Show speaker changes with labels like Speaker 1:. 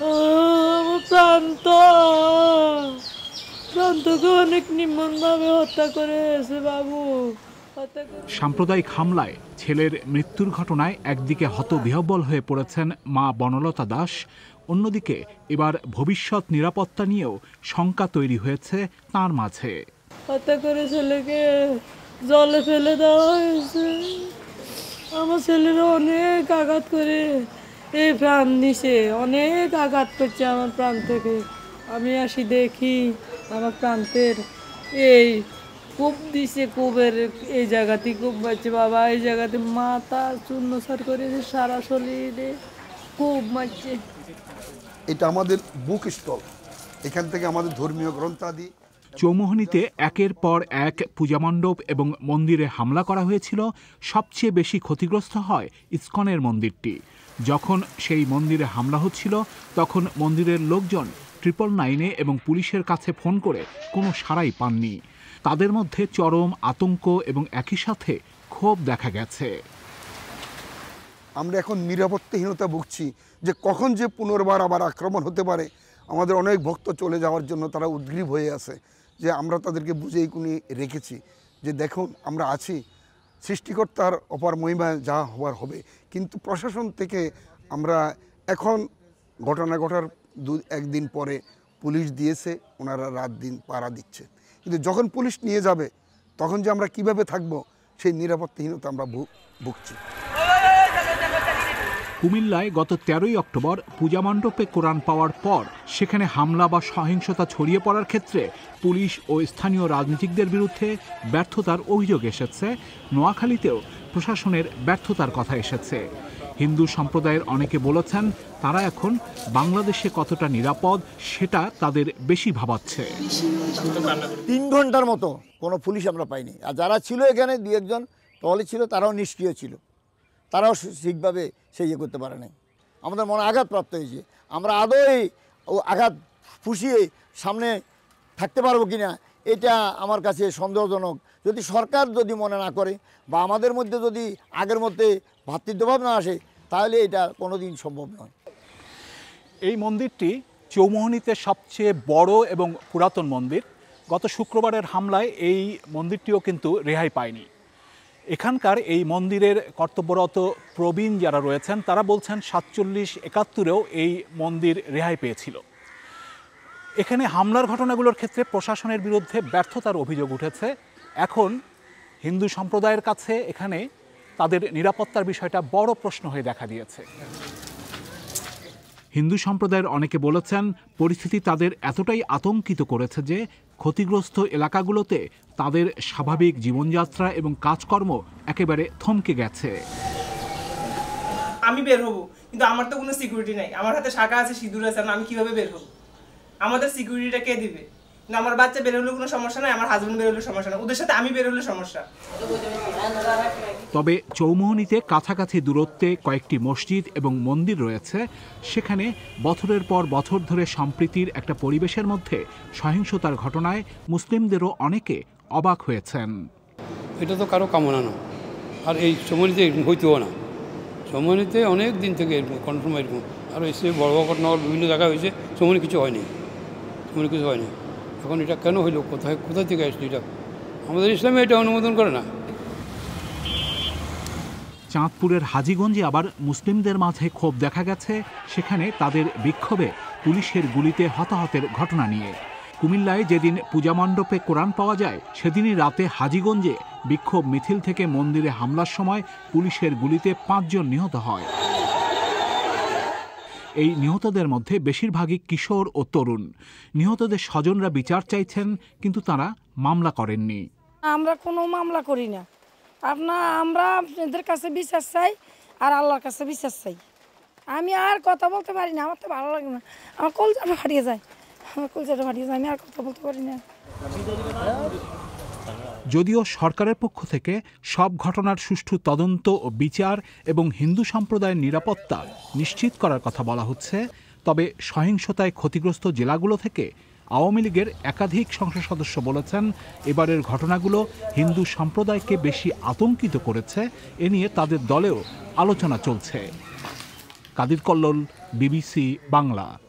Speaker 1: প্রান্ত প্রান্তকে অনেক নিম্নভাবে হত্যা করেছে বাবু
Speaker 2: সাম্প্রদায়িক হামলায় ছেলের মৃত্যুর ঘটনায় একদিকে হতবিহ্বল হয়ে পড়েছেন মা বনলতা দাস অন্যদিকে এবার ভবিষ্যৎ নিরাপত্তা নিয়েও শঙ্কা তৈরি হয়েছে তার মাঝে
Speaker 1: হত্যা করে ছেলেকে জলে ফেলে দেওয়া হয়েছে আমার ছেলেরা অনেক আঘাত করে এই প্রাণ নিছে অনেক আঘাত করছে আমার প্রাণ থেকে আমি আসি দেখি আমার প্রান্তের এই কূপ দিছে কূপের এই জায়গাতেই কূপ মারছে বাবা এই জায়গাতে মাথা চূর্ণ সার করে সারা শরীরে কূপ মারছে এটা আমাদের বুক স্টল এখান থেকে আমাদের ধর্মীয় গ্রন্থাদি
Speaker 2: চৌমোহনীতে একের পর এক পূজামণ্ডপ এবং মন্দিরে হামলা করা হয়েছিল সবচেয়ে বেশি ক্ষতিগ্রস্ত হয় ইস্কনের মন্দিরটি যখন সেই মন্দিরে হামলা হচ্ছিল তখন মন্দিরের লোকজন ট্রিপল নাইনে এবং পুলিশের কাছে ফোন করে কোনো সাড়াই পাননি তাদের মধ্যে চরম আতঙ্ক এবং একই সাথে ক্ষোভ দেখা গেছে
Speaker 1: আমরা এখন নিরাপত্তাহীনতা ভুগছি যে কখন যে পুনর্বার আবার আক্রমণ হতে পারে আমাদের অনেক ভক্ত চলে যাওয়ার জন্য তারা উদ্গ্রীব হয়ে আছে যে আমরা তাদেরকে বুঝেই কুনি রেখেছি যে দেখুন আমরা আছি সৃষ্টিকর্তার অপার মহিমা যা হওয়ার হবে কিন্তু প্রশাসন থেকে আমরা এখন ঘটনা ঘটার দু একদিন পরে পুলিশ দিয়েছে ওনারা রাত দিন পাড়া দিচ্ছে কিন্তু যখন পুলিশ নিয়ে যাবে তখন যে আমরা কিভাবে থাকব সেই নিরাপত্তাহীনতা আমরা ভুগছি
Speaker 2: কুমিল্লায় গত তেরোই অক্টোবর পূজা মণ্ডপে কোরআন পাওয়ার পর সেখানে হামলা বা সহিংসতা ছড়িয়ে পড়ার ক্ষেত্রে পুলিশ ও স্থানীয় রাজনীতিকদের বিরুদ্ধে ব্যর্থতার অভিযোগ এসেছে নোয়াখালীতেও প্রশাসনের ব্যর্থতার কথা এসেছে হিন্দু সম্প্রদায়ের অনেকে বলেছেন তারা এখন বাংলাদেশে কতটা নিরাপদ সেটা তাদের বেশি ভাবাচ্ছে
Speaker 1: তিন ঘন্টার মতো কোনো পুলিশ আমরা পাইনি আর যারা ছিল এখানে দু একজন টহলে ছিল তারাও নিষ্ক্রিয় ছিল তারাও ঠিকভাবে সে ইয়ে করতে পারে নাই আমাদের মনে আঘাতপ্রাপ্ত হয়েছে আমরা আদৌ ও আঘাত পুষিয়ে সামনে থাকতে পারবো কি না এটা আমার কাছে সন্দেহজনক যদি সরকার যদি মনে না করে বা আমাদের মধ্যে
Speaker 2: যদি আগের মধ্যে ভাতৃত্বভাব না আসে তাহলে এটা কোনোদিন সম্ভব নয় এই মন্দিরটি চৌমোহনীতে সবচেয়ে বড় এবং পুরাতন মন্দির গত শুক্রবারের হামলায় এই মন্দিরটিও কিন্তু রেহাই পায়নি এখানকার এই মন্দিরের কর্তব্যরত প্রবীণ যারা রয়েছেন তারা বলছেন সাতচল্লিশ একাত্তরেও এই মন্দির রেহাই পেয়েছিল এখানে হামলার ঘটনাগুলোর ক্ষেত্রে প্রশাসনের বিরুদ্ধে ব্যর্থতার অভিযোগ উঠেছে এখন হিন্দু সম্প্রদায়ের কাছে এখানে তাদের নিরাপত্তার বিষয়টা বড় প্রশ্ন হয়ে দেখা দিয়েছে হিন্দু সম্প্রদায়ের অনেকে বলেছেন পরিস্থিতি তাদের এতটাই আতঙ্কিত করেছে যে ক্ষতিগ্রস্ত এলাকাগুলোতে তাদের স্বাভাবিক জীবনযাত্রা এবং কাজকর্ম একেবারে থমকে গেছে
Speaker 1: আমি বের হবো কিন্তু আমার তো কোনো সিকিউরিটি নাই আমার হাতে শাখা আছে সিঁদুর আছে আমি কিভাবে বের হবো আমাদের সিকিউরিটিটা কে দিবে আমার বাচ্চা বেরোলে কোনো সমস্যা নাই আমার হাজবেন্ড বেরোলে সমস্যা নাই ওদের সাথে আমি বেরোলে সমস্যা
Speaker 2: তবে চৌমোহনীতে কাছাকাছি দূরত্বে কয়েকটি মসজিদ এবং মন্দির রয়েছে সেখানে বছরের পর বছর ধরে সম্প্রীতির একটা পরিবেশের মধ্যে সহিংসতার ঘটনায় মুসলিমদেরও অনেকে অবাক হয়েছেন
Speaker 1: এটা তো কারো কামনা না আর এই চৌমনিতে হইতেও না চৌমনিতে অনেক দিন থেকে এরকম কনফার্ম এরকম আর এসে বড় বড় ঘটনা বিভিন্ন জায়গায় হয়েছে চৌমনি কিছু হয়নি চৌমনি কিছু হয়নি এখন এটা কেন হইল কোথায় কোথায় থেকে আসলো এটা আমাদের ইসলামে এটা অনুমোদন করে না
Speaker 2: চাঁদপুরের হাজিগঞ্জে আবার মুসলিমদের মাঝে ক্ষোভ দেখা গেছে সেখানে তাদের বিক্ষোভে পুলিশের গুলিতে হতাহতের ঘটনা নিয়ে কুমিল্লায় যেদিন পূজা মণ্ডপে কোরআন পাওয়া যায় সেদিনই রাতে হাজিগঞ্জে বিক্ষোভ মিছিল থেকে মন্দিরে হামলার সময় পুলিশের গুলিতে পাঁচজন নিহত হয় এই নিহতদের মধ্যে বেশিরভাগই কিশোর ও তরুণ নিহতদের স্বজনরা বিচার চাইছেন কিন্তু তারা মামলা করেননি
Speaker 1: আমরা কোনো মামলা করি না আপনার আমরা এদের কাছে বিশ্বাস চাই আর আল্লাহর কাছে বিশ্বাস চাই আমি আর কথা বলতে পারি না আমার তো ভালো লাগে না আমার কলজাটা ফাটিয়ে যায় আমার কলজাটা ফাটিয়ে যায় আমি আর কথা বলতে পারি না
Speaker 2: যদিও সরকারের পক্ষ থেকে সব ঘটনার সুষ্ঠু তদন্ত ও বিচার এবং হিন্দু সম্প্রদায়ের নিরাপত্তা নিশ্চিত করার কথা বলা হচ্ছে তবে সহিংসতায় ক্ষতিগ্রস্ত জেলাগুলো থেকে আওয়ামী লীগের একাধিক সংসদ সদস্য বলেছেন এবারের ঘটনাগুলো হিন্দু সম্প্রদায়কে বেশি আতঙ্কিত করেছে এ নিয়ে তাদের দলেও আলোচনা চলছে কাদির কল্লোল বিবিসি বাংলা